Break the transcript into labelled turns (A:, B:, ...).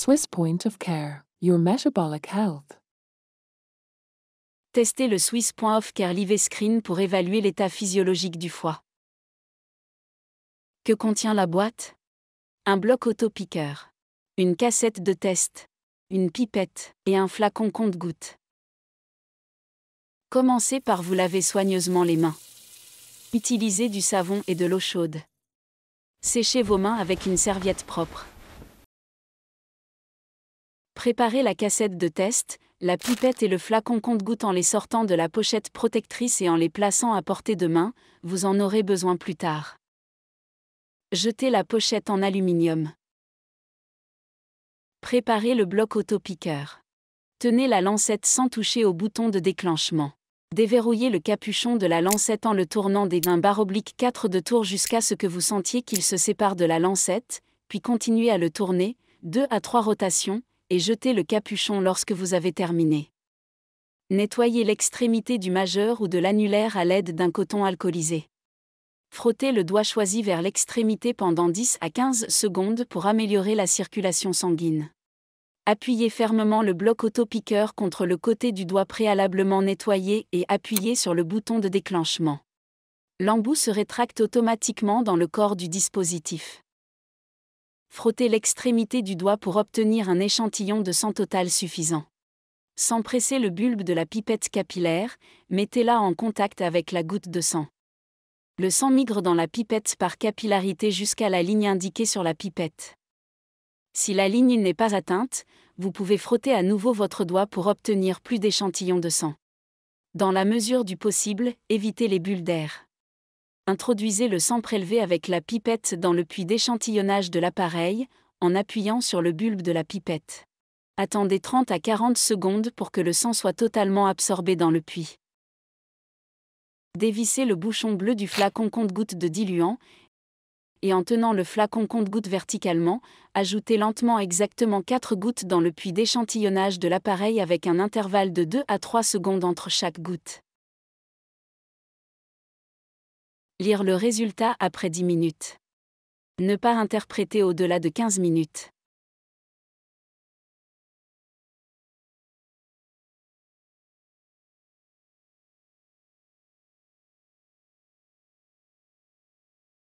A: Swiss Point of Care, Your Metabolic Health. Testez le Swiss Point of Care Live Screen pour évaluer l'état physiologique du foie. Que contient la boîte Un bloc autopiqueur, une cassette de test, une pipette et un flacon compte-gouttes. Commencez par vous laver soigneusement les mains. Utilisez du savon et de l'eau chaude. Séchez vos mains avec une serviette propre. Préparez la cassette de test, la pipette et le flacon compte goutte en les sortant de la pochette protectrice et en les plaçant à portée de main, vous en aurez besoin plus tard. Jetez la pochette en aluminium. Préparez le bloc autopiqueur. Tenez la lancette sans toucher au bouton de déclenchement. Déverrouillez le capuchon de la lancette en le tournant des 20 barres oblique 4 de tour jusqu'à ce que vous sentiez qu'il se sépare de la lancette, puis continuez à le tourner, 2 à 3 rotations, et jetez le capuchon lorsque vous avez terminé. Nettoyez l'extrémité du majeur ou de l'annulaire à l'aide d'un coton alcoolisé. Frottez le doigt choisi vers l'extrémité pendant 10 à 15 secondes pour améliorer la circulation sanguine. Appuyez fermement le bloc autopiqueur contre le côté du doigt préalablement nettoyé et appuyez sur le bouton de déclenchement. L'embout se rétracte automatiquement dans le corps du dispositif. Frottez l'extrémité du doigt pour obtenir un échantillon de sang total suffisant. Sans presser le bulbe de la pipette capillaire, mettez-la en contact avec la goutte de sang. Le sang migre dans la pipette par capillarité jusqu'à la ligne indiquée sur la pipette. Si la ligne n'est pas atteinte, vous pouvez frotter à nouveau votre doigt pour obtenir plus d'échantillons de sang. Dans la mesure du possible, évitez les bulles d'air introduisez le sang prélevé avec la pipette dans le puits d'échantillonnage de l'appareil, en appuyant sur le bulbe de la pipette. Attendez 30 à 40 secondes pour que le sang soit totalement absorbé dans le puits. Dévissez le bouchon bleu du flacon compte-goutte de diluant et en tenant le flacon compte-goutte verticalement, ajoutez lentement exactement 4 gouttes dans le puits d'échantillonnage de l'appareil avec un intervalle de 2 à 3 secondes entre chaque goutte. Lire le résultat après 10 minutes. Ne pas interpréter au-delà de 15 minutes.